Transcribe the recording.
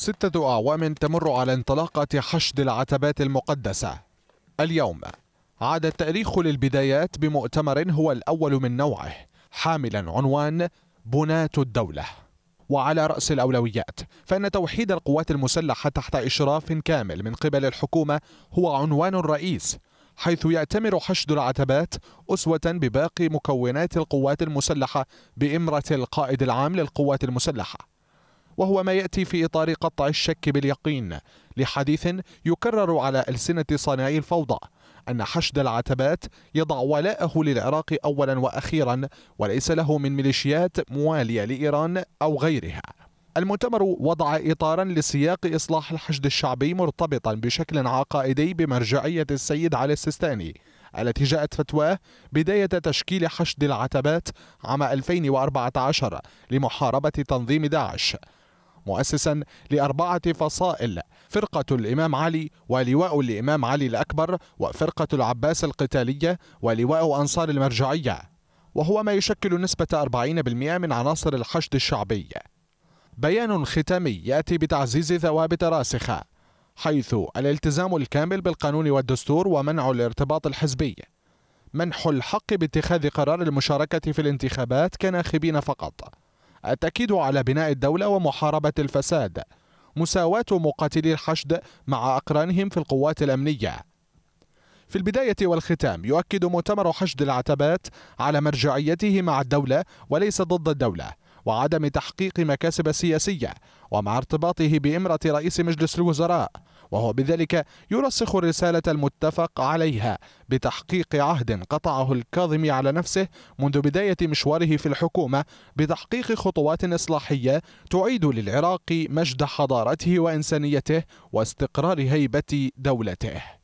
ستة أعوام آه، تمر على انطلاقة حشد العتبات المقدسة اليوم عاد التاريخ للبدايات بمؤتمر هو الأول من نوعه حاملا عنوان بناة الدولة وعلى رأس الأولويات فإن توحيد القوات المسلحة تحت إشراف كامل من قبل الحكومة هو عنوان رئيس حيث يأتمر حشد العتبات أسوة بباقي مكونات القوات المسلحة بإمرة القائد العام للقوات المسلحة وهو ما يأتي في إطار قطع الشك باليقين لحديث يكرر على ألسنة صانعي الفوضى أن حشد العتبات يضع ولاءه للعراق أولا وأخيرا وليس له من ميليشيات موالية لإيران أو غيرها المؤتمر وضع إطارا لسياق إصلاح الحشد الشعبي مرتبطا بشكل عقائدي بمرجعية السيد علي السيستاني التي جاءت فتواه بداية تشكيل حشد العتبات عام 2014 لمحاربة تنظيم داعش مؤسسا لأربعة فصائل فرقة الإمام علي ولواء الإمام علي الأكبر وفرقة العباس القتالية ولواء أنصار المرجعية وهو ما يشكل نسبة 40% من عناصر الحشد الشعبي بيان ختامي يأتي بتعزيز ثوابت راسخة حيث الالتزام الكامل بالقانون والدستور ومنع الارتباط الحزبي منح الحق باتخاذ قرار المشاركة في الانتخابات كناخبين فقط التأكيد على بناء الدولة ومحاربة الفساد مساواة مقاتلي الحشد مع أقرانهم في القوات الأمنية في البداية والختام يؤكد مؤتمر حشد العتبات على مرجعيته مع الدولة وليس ضد الدولة وعدم تحقيق مكاسب سياسية ومع ارتباطه بإمرة رئيس مجلس الوزراء وهو بذلك يرسخ الرسالة المتفق عليها بتحقيق عهد قطعه الكاظمي على نفسه منذ بداية مشواره في الحكومة بتحقيق خطوات إصلاحية تعيد للعراق مجد حضارته وإنسانيته واستقرار هيبة دولته